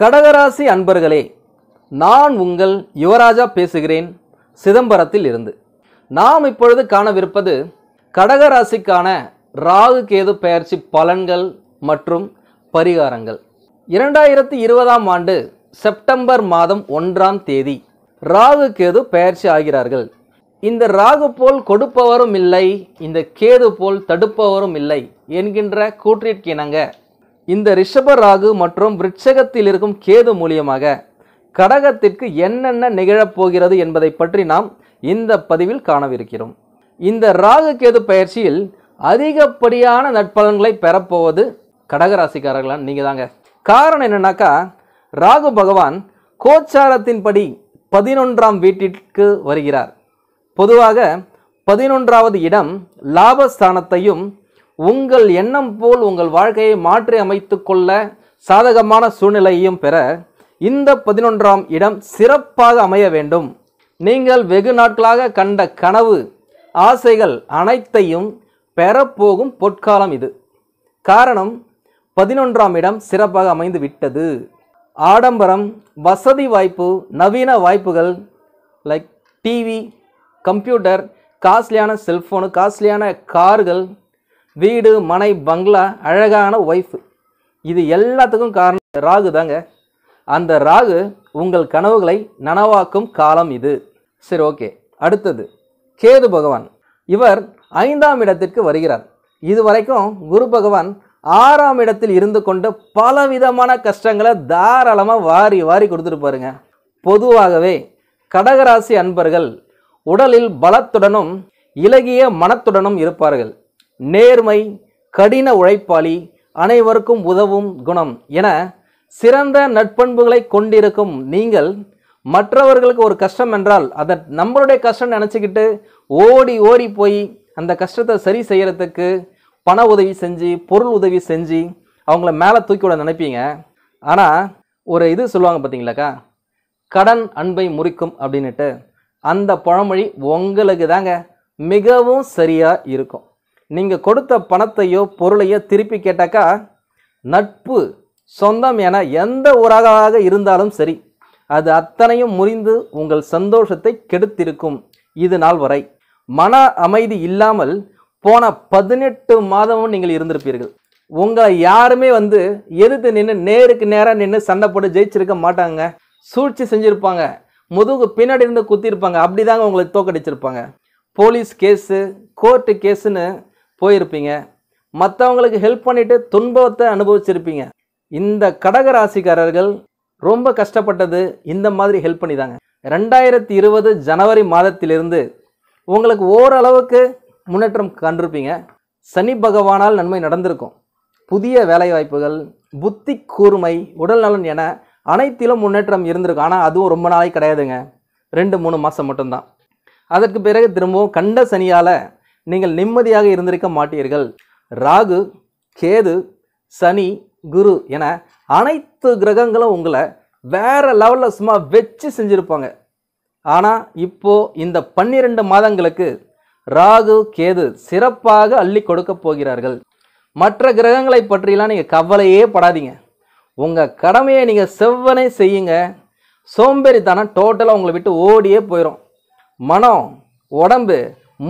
கடகராசி அன்பர்களே நான் உங்கள் யுவராஜா பேசுகிறேன் சிதம்பரத்தில் இருந்து நாம் இப்பொழுது காணவிருப்பது கடகராசிக்கான ராகு கேது பெயர்ச்சி பலன்கள் மற்றும் பரிகாரங்கள் இரண்டாயிரத்தி இருபதாம் ஆண்டு செப்டம்பர் மாதம் ஒன்றாம் தேதி ராகு கேது பெயர்ச்சி ஆகிறார்கள் இந்த ராகு போல் கொடுப்பவரும் இல்லை இந்த கேது போல் தடுப்பவரும் இல்லை என்கின்ற கூற்றிற்கிணங்க இந்த ரிஷப ராகு மற்றும் விருட்சகத்தில் இருக்கும் கேது மூலியமாக கடகத்திற்கு என்னென்ன நிகழப்போகிறது என்பதை பற்றி நாம் இந்த பதிவில் காணவிருக்கிறோம் இந்த ராகு கேது பயிற்சியில் அதிகப்படியான நட்பலன்களை பெறப்போவது கடகராசிக்காரர்களான் நீங்கள் தாங்க காரணம் என்னன்னாக்கா ராகு பகவான் கோச்சாரத்தின்படி பதினொன்றாம் வீட்டிற்கு வருகிறார் பொதுவாக பதினொன்றாவது இடம் லாபஸ்தானத்தையும் உங்கள் எண்ணம் போல் உங்கள் வாழ்க்கையை மாற்றி அமைத்து கொள்ள சாதகமான சூழ்நிலையையும் பெற இந்த பதினொன்றாம் இடம் சிறப்பாக அமைய வேண்டும் நீங்கள் வெகு நாட்களாக கண்ட கனவு ஆசைகள் அனைத்தையும் பெறப்போகும் பொற்காலம் இது காரணம் பதினொன்றாம் இடம் சிறப்பாக அமைந்து விட்டது ஆடம்பரம் வசதி வாய்ப்பு நவீன வாய்ப்புகள் லைக் டிவி கம்ப்யூட்டர் காஸ்ட்லியான செல்ஃபோனு காஸ்ட்லியான கார்கள் வீடு மனை பங்களா அழகான ஒய்ஃபு இது எல்லாத்துக்கும் காரணம் ராகு தாங்க அந்த ராகு உங்கள் கனவுகளை நனவாக்கும் காலம் இது சரி ஓகே அடுத்தது கேது பகவான் இவர் ஐந்தாம் இடத்திற்கு வருகிறார் இதுவரைக்கும் குரு பகவான் ஆறாம் இடத்தில் இருந்து கொண்டு பலவிதமான கஷ்டங்களை தாராளமாக வாரி வாரி கொடுத்துருப்பாருங்க பொதுவாகவே கடகராசி அன்பர்கள் உடலில் பலத்துடனும் இலகிய மனத்துடனும் இருப்பார்கள் நேர்மை கடின உழைப்பாளி அனைவருக்கும் உதவும் குணம் என சிறந்த நட்பண்புகளை கொண்டிருக்கும் நீங்கள் மற்றவர்களுக்கு ஒரு கஷ்டம் என்றால் அதை நம்மளுடைய கஷ்டம் நினச்சிக்கிட்டு ஓடி ஓடி போய் அந்த கஷ்டத்தை சரி செய்கிறதுக்கு பண உதவி செஞ்சு பொருள் உதவி செஞ்சு அவங்கள மேலே தூக்கி விட நினைப்பீங்க ஆனால் ஒரு இது சொல்லுவாங்க பார்த்தீங்களாக்கா கடன் அன்பை முறிக்கும் அப்படின்ட்டு அந்த பழமொழி உங்களுக்கு தாங்க மிகவும் சரியாக இருக்கும் நீங்கள் கொடுத்த பணத்தையோ பொருளையோ திருப்பி கேட்டாக்கா நட்பு சொந்தம் என எந்த உறவாக இருந்தாலும் சரி அது அத்தனையும் முறிந்து உங்கள் சந்தோஷத்தை கெடுத்திருக்கும் இது நாள் வரை மன அமைதி இல்லாமல் போன பதினெட்டு மாதமும் நீங்கள் இருந்திருப்பீர்கள் உங்களை யாருமே வந்து எதிர்த்து நின்று நேருக்கு நேராக நின்று சண்டை போட்டு ஜெயிச்சிருக்க மாட்டாங்க சூழ்ச்சி செஞ்சுருப்பாங்க முதுகு பின்னாடி இருந்து குத்திருப்பாங்க அப்படி தாங்க உங்களை தோக்கடிச்சிருப்பாங்க போலீஸ் கேஸு கோர்ட்டு கேஸுன்னு போயிருப்பீங்க மற்றவங்களுக்கு ஹெல்ப் பண்ணிவிட்டு துன்பத்தை அனுபவிச்சிருப்பீங்க இந்த கடக ராசிக்காரர்கள் ரொம்ப கஷ்டப்பட்டது இந்த மாதிரி ஹெல்ப் பண்ணிதாங்க ரெண்டாயிரத்தி இருபது ஜனவரி மாதத்திலிருந்து உங்களுக்கு ஓரளவுக்கு முன்னேற்றம் கண்டிருப்பீங்க சனி பகவானால் நன்மை நடந்திருக்கும் புதிய வேலைவாய்ப்புகள் புத்தி கூர்மை உடல் நலன் என அனைத்திலும் முன்னேற்றம் இருந்திருக்கும் ஆனால் அதுவும் ரொம்ப நாளைக்கு கிடையாதுங்க ரெண்டு மூணு மாதம் மட்டும்தான் அதற்கு பிறகு திரும்பவும் கண்ட சனியால் நீங்கள் நிம்மதியாக இருந்திருக்க மாட்டீர்கள் ராகு கேது சனி குரு என அனைத்து கிரகங்களும் உங்களை வேறு லெவலில் சும்மா வச்சு செஞ்சுருப்பாங்க ஆனால் இப்போது இந்த பன்னிரெண்டு மாதங்களுக்கு ராகு கேது சிறப்பாக அள்ளி கொடுக்க போகிறார்கள் மற்ற கிரகங்களை பற்றியெல்லாம் நீங்கள் கவலையே படாதீங்க உங்கள் கடமையை நீங்கள் செவ்வனே செய்யுங்க சோம்பேறித்தனம் டோட்டலாக உங்களை விட்டு ஓடியே போயிடும் மனம் உடம்பு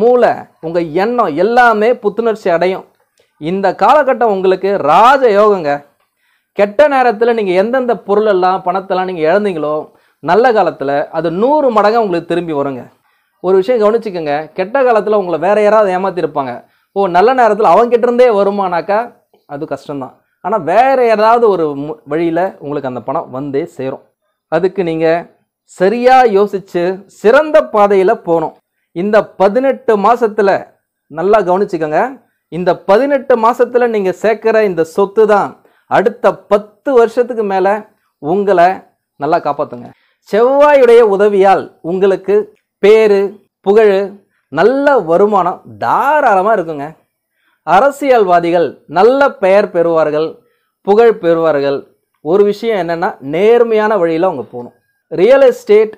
மூளை உங்கள் எண்ணம் எல்லாமே புத்துணர்ச்சி அடையும் இந்த காலகட்டம் உங்களுக்கு ராஜ யோகங்க கெட்ட நேரத்தில் நீங்கள் எந்தெந்த பொருளெல்லாம் பணத்தெல்லாம் நீங்கள் இழந்தீங்களோ நல்ல காலத்தில் அது நூறு மடங்காக உங்களுக்கு திரும்பி வருங்க ஒரு விஷயம் கவனிச்சுக்கோங்க கெட்ட காலத்தில் உங்களை வேறு யாராவது ஏமாற்றிருப்பாங்க ஓ நல்ல நேரத்தில் கிட்டேருந்தே வருமானாக்கா அது கஷ்டம்தான் ஆனால் வேறு ஏதாவது ஒரு வழியில் உங்களுக்கு அந்த பணம் வந்தே சேரும் அதுக்கு நீங்கள் சரியாக யோசித்து சிறந்த பாதையில் போகணும் இந்த பதினெட்டு மாதத்தில் நல்லா கவனிச்சுக்கோங்க இந்த பதினெட்டு மாதத்தில் நீங்கள் சேர்க்குற இந்த சொத்து தான் அடுத்த பத்து வருஷத்துக்கு மேலே உங்களை நல்லா காப்பாற்றுங்க செவ்வாயுடைய உதவியால் உங்களுக்கு பேரு புகழ் நல்ல வருமானம் தாராளமாக இருக்குங்க அரசியல்வாதிகள் நல்ல பெயர் பெறுவார்கள் புகழ் பெறுவார்கள் ஒரு விஷயம் என்னென்னா நேர்மையான வழியில் அவங்க போகணும் real estate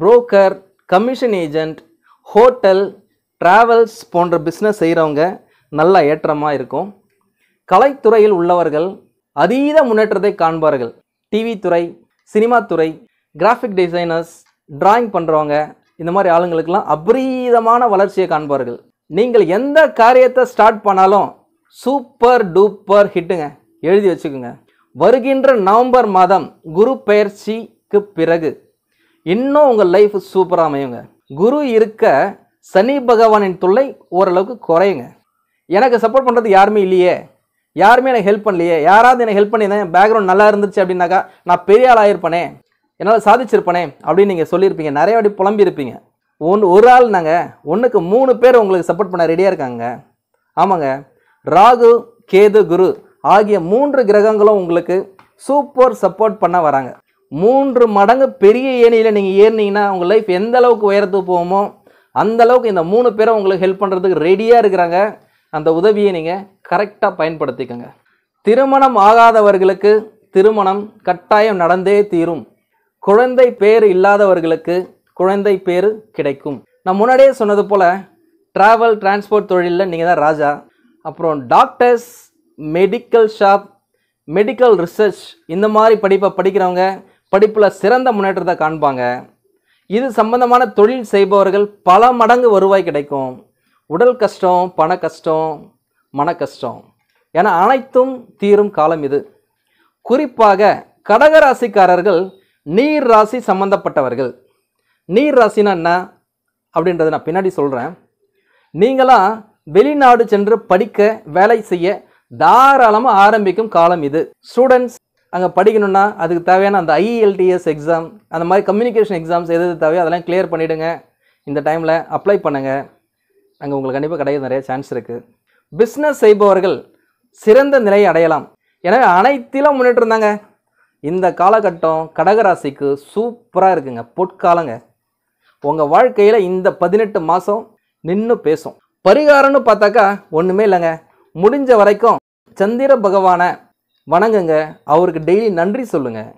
broker commission agent hotel travels போன்ற பிஸ்னஸ் செய்கிறவங்க நல்ல ஏற்றமாக இருக்கும் கலைத்துறையில் உள்ளவர்கள் அதீத முன்னேற்றத்தை காண்பார்கள் டிவி துறை சினிமா துறை கிராஃபிக் டிசைனர்ஸ் டிராயிங் பண்ணுறவங்க இந்த மாதிரி ஆளுங்களுக்கெல்லாம் அபரீதமான வளர்ச்சியை காண்பார்கள் நீங்கள் எந்த காரியத்தை ஸ்டார்ட் பண்ணாலும் சூப்பர் டூப்பர் ஹிட்டுங்க எழுதி வச்சுக்கோங்க வருகின்ற நவம்பர் மாதம் குரு பயிற்சிக்கு பிறகு இன்னும் உங்கள் லைஃப் சூப்பராக அமையுங்க குரு இருக்க சனி பகவானின் தொல்லை ஓரளவுக்கு குறையுங்க எனக்கு சப்போர்ட் பண்ணுறது யாருமே இல்லையே யாருமே எனக்கு ஹெல்ப் பண்ணலையே யாராவது எனக்கு ஹெல்ப் பண்ணியிருந்தேன் பேக்ரவுண்ட் நல்லா இருந்துச்சு அப்படின்னாக்கா நான் பெரிய ஆள் ஆகிருப்பனே என்னால் சாதிச்சிருப்பனே அப்படின்னு நீங்கள் சொல்லியிருப்பீங்க நிறைய வாட்டி புலம்பியிருப்பீங்க ஒன் ஒரு ஆள் நாங்கள் ஒன்றுக்கு மூணு பேர் உங்களுக்கு சப்போர்ட் பண்ண ரெடியாக இருக்காங்க ஆமாங்க ராகு கேது குரு ஆகிய மூன்று கிரகங்களும் உங்களுக்கு சூப்பர் சப்போர்ட் பண்ண வராங்க மூன்று மடங்கு பெரிய ஏணியில் நீங்கள் ஏறினீங்கன்னா உங்கள் லைஃப் எந்த அளவுக்கு உயரத்துக்கு போகுமோ அந்த அளவுக்கு இந்த மூணு பேரை உங்களுக்கு ஹெல்ப் பண்ணுறதுக்கு ரெடியாக இருக்கிறாங்க அந்த உதவியை நீங்கள் கரெக்டாக பயன்படுத்திக்கோங்க திருமணம் ஆகாதவர்களுக்கு திருமணம் கட்டாயம் நடந்தே தீரும் குழந்தை பேர் இல்லாதவர்களுக்கு குழந்தை பேர் கிடைக்கும் நான் முன்னாடியே சொன்னது போல் ட்ராவல் டிரான்ஸ்போர்ட் தொழிலில் நீங்கள் தான் ராஜா அப்புறம் doctors medical shop medical research இந்த மாதிரி படிப்பை படிக்கிறவங்க படிப்பில் சிறந்த முன்னேற்றத்தை காண்பாங்க இது சம்பந்தமான தொழில் செய்பவர்கள் பல மடங்கு வருவாய் கிடைக்கும் உடல் கஷ்டம் பண கஷ்டம் மன கஷ்டம் என அனைத்தும் தீரும் காலம் இது குறிப்பாக கடகராசிக்காரர்கள் நீர் ராசி சம்பந்தப்பட்டவர்கள் நீர் ராசினா என்ன அப்படின்றத நான் பின்னாடி சொல்கிறேன் நீங்களாம் வெளிநாடு சென்று படிக்க வேலை செய்ய தாராளமாக ஆரம்பிக்கும் காலம் இது ஸ்டூடெண்ட்ஸ் அங்கே படிக்கணும்னா அதுக்கு தேவையான அந்த ஐஇஎல்டிஎஸ் எக்ஸாம் அந்த மாதிரி கம்யூனிகேஷன் எக்ஸாம்ஸ் எது எது தேவையோ அதெல்லாம் கிளியர் பண்ணிவிடுங்க இந்த டைமில் அப்ளை பண்ணுங்கள் அங்கே உங்களுக்கு கண்டிப்பாக கிடையாது நிறைய சான்ஸ் இருக்குது பிஸ்னஸ் செய்பவர்கள் சிறந்த நிலையை அடையலாம் எனவே அனைத்திலும் முன்னேற்றம் இருந்தாங்க இந்த காலகட்டம் கடகராசிக்கு சூப்பராக இருக்குங்க பொற்காலங்க உங்கள் வாழ்க்கையில் இந்த பதினெட்டு மாதம் நின்று பேசும் பரிகாரம்னு பார்த்தாக்கா ஒன்றுமே இல்லைங்க முடிஞ்ச வரைக்கும் சந்திர பகவானை வணங்குங்க அவருக்கு டெய்லி நன்றி சொல்லுங்கள்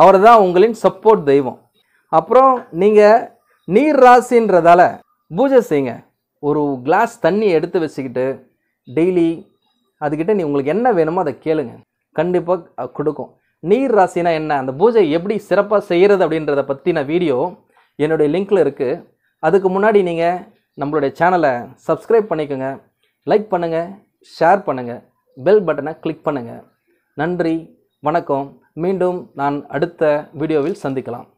அவர் தான் உங்களின் சப்போர்ட் தெய்வம் அப்புறம் நீங்கள் நீர் ராசின்றதால பூஜை செய்யுங்க ஒரு கிளாஸ் தண்ணி எடுத்து வச்சுக்கிட்டு டெய்லி அதுக்கிட்ட நீ உங்களுக்கு என்ன வேணுமோ அதை கேளுங்க கண்டிப்பாக கொடுக்கும் நீர் ராசினா என்ன அந்த பூஜை எப்படி சிறப்பாக செய்கிறது அப்படின்றத பற்றின வீடியோ என்னுடைய லிங்கில் இருக்குது அதுக்கு முன்னாடி நீங்கள் நம்மளுடைய சேனலை சப்ஸ்கிரைப் பண்ணிக்கோங்க லைக் பண்ணுங்கள் ஷேர் பண்ணுங்கள் பெல் பட்டனை கிளிக் பண்ணுங்கள் நன்றி வணக்கம் மீண்டும் நான் அடுத்த வீடியோவில் சந்திக்கலாம்